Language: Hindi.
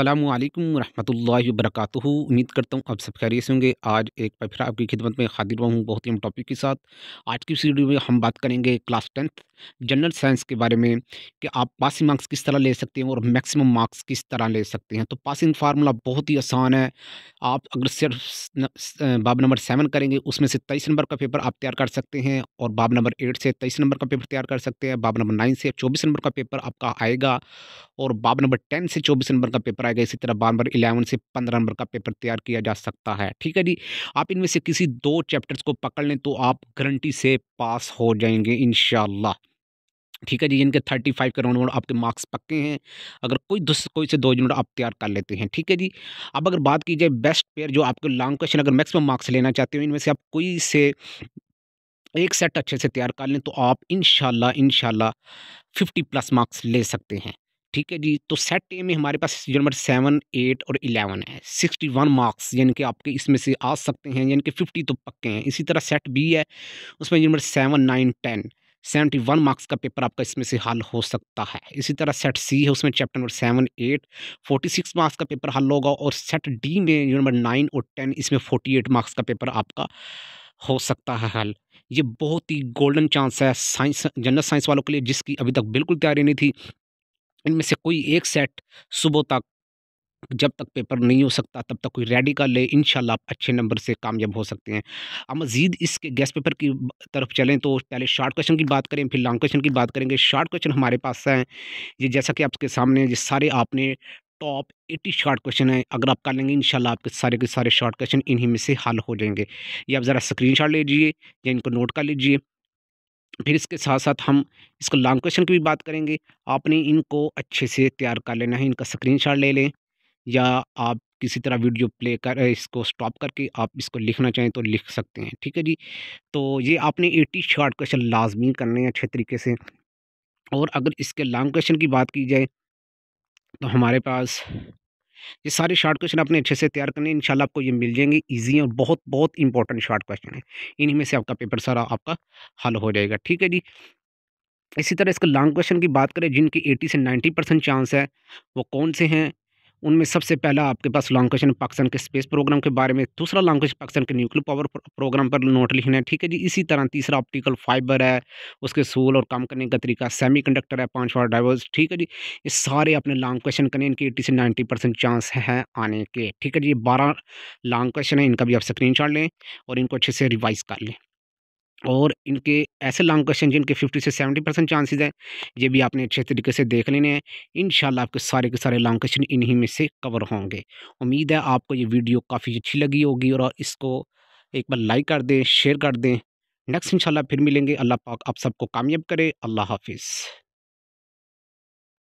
अल्लाम वरहमल वरक़ उम्मीद करता हूँ आप सब खैरियत से होंगे आज एक बार फिर आपकी खिदमत में हाजिर हुआ हूँ बहुत ही हम टॉपिक के साथ आज की वीडियो में हम बात करेंगे क्लास टेंथ जनरल साइंस के बारे में कि आप पासिंग मार्क्स किस तरह ले सकते हैं और मैक्सिमम मार्क्स किस तरह ले सकते हैं तो पासिंग फार्मूला बहुत ही आसान है आप अगर सिर्फ बाब नंबर सेवन करेंगे उसमें से तेईस नंबर का पेपर आप तैयार कर सकते हैं और बाब नंबर एट से तेईस नंबर का पेपर तैयार कर सकते हैं बाब नंबर नाइन से चौबीस नंबर का पेपर आपका आएगा और बाब नंबर टेन से चौबीस नंबर का पेपर आएगा इसी तरह बार नंबर इलेवन से पंद्रह नंबर का पेपर तैयार किया जा सकता है ठीक है जी आप इनमें से किसी दो चैप्टर्स को पकड़ लें तो आप गारंटी से पास हो जाएंगे इन ठीक है जी जिनके थर्टी फाइव के राउंड आपके मार्क्स पक्के हैं अगर कोई कोई से दो यूनिट आप तैयार कर लेते हैं ठीक है जी अब अगर बात की जाए बेस्ट पेयर जो आपके लॉन्ग क्वेश्चन अगर मैक्सिमम मार्क्स लेना चाहते हो इनमें से आप कोई से एक सेट अच्छे से तैयार कर लें तो आप इन शाला इन शाला फिफ्टी प्लस मार्क्स ले सकते हैं ठीक है जी तो सेट ए में हमारे पास सीजन नंबर सेवन एट और इलेवन है सिक्सटी वन मार्क्स यानी कि आपके इसमें से आ सकते हैं यानी कि फिफ्टी तो पक्के हैं इसी तरह सेट बी है उसमें number seven nine ten seventy one marks का पेपर आपका इसमें से हल हो सकता है इसी तरह सेट सी है उसमें chapter number seven eight forty six marks का पेपर हल होगा और सेट डी में नंबर नाइन और टेन इसमें फोर्टी एट मार्क्स का पेपर आपका हो सकता है हल ये बहुत ही गोल्डन चांस है साइंस जनरल साइंस वालों के लिए जिसकी अभी तक बिल्कुल तैयारी नहीं थी इनमें से कोई एक सेट सुबह तक जब तक पेपर नहीं हो सकता तब तक कोई रेडी कर ले इन आप अच्छे नंबर से कामयाब हो सकते हैं अब मजीद इसके गैस पेपर की तरफ चलें तो पहले शॉर्ट क्वेश्चन की बात करें फिर लॉन्ग क्वेश्चन की बात करेंगे शॉर्ट क्वेश्चन हमारे पास हैं ये जैसा कि आपके सामने ये सारे आपने टॉप एटी शॉर्ट क्वेश्चन है अगर आप कर लेंगे इन आपके सारे के सारे शॉर्ट क्वेश्चन इन्हीं में से हल हो जाएंगे ये आप ज़रा ले लीजिए या इनको नोट कर लीजिए फिर इसके साथ साथ हम इसको लॉन्ग क्वेश्चन की भी बात करेंगे आपने इनको अच्छे से तैयार कर लेना है इनका स्क्रीन ले लें या आप किसी तरह वीडियो प्ले कर इसको स्टॉप करके आप इसको लिखना चाहें तो लिख सकते हैं ठीक है जी तो ये आपने एटी शॉर्ट क्वेश्चन लाजमी करने हैं अच्छे तरीके से और अगर इसके लॉन्ग क्वेश्चन की बात की जाए तो हमारे पास ये सारे शार्ट क्वेश्चन आपने अच्छे से तैयार करने इन आपको ये मिल जाएंगे ईजी और बहुत बहुत इंपॉर्टेंट शार्ट क्वेश्चन है इन्हीं में से आपका पेपर सारा आपका हल हो जाएगा ठीक है जी इसी तरह इसका लॉन्ग क्वेश्चन की बात करें जिनकी 80 से 90 परसेंट चांस है वो कौन से हैं उनमें सबसे पहला आपके पास लॉन्ग क्वेश्चन पाकिस्तान के स्पेस प्रोग्राम के बारे में दूसरा लॉन्ग क्वेश्चन पाकिस्तान के न्यूक्लियर पावर प्रोग्राम पर नोट लिखना है ठीक है जी इसी तरह तीसरा ऑप्टिकल फाइबर है उसके सोल और काम करने का तरीका सेमी कंडक्टर है पाँचवा डाइवर्स ठीक है जी ये सारे अपने लॉन्ग क्वेश्चन करने इनके एट्टी से नाइन्टी परसेंट चांस है आने के ठीक है जी ये बारह लॉन्ग क्वेश्चन है इनका भी आप स्क्रीन लें और इनको अच्छे से रिवाइज कर लें और इनके ऐसे लॉन्ग क्वेश्चन जिनके 50 से 70 परसेंट चांसेज हैं ये भी आपने अच्छे तरीके से देख लेने हैं इन आपके सारे के सारे लॉन्ग क्वेश्चन इन्हीं में से कवर होंगे उम्मीद है आपको ये वीडियो काफ़ी अच्छी लगी होगी और इसको एक बार लाइक कर दें शेयर कर दें नेक्स्ट इंशाल्लाह फिर मिलेंगे अल्लाह पाक आप सबको कामयाब करे अल्लाह हाफिज़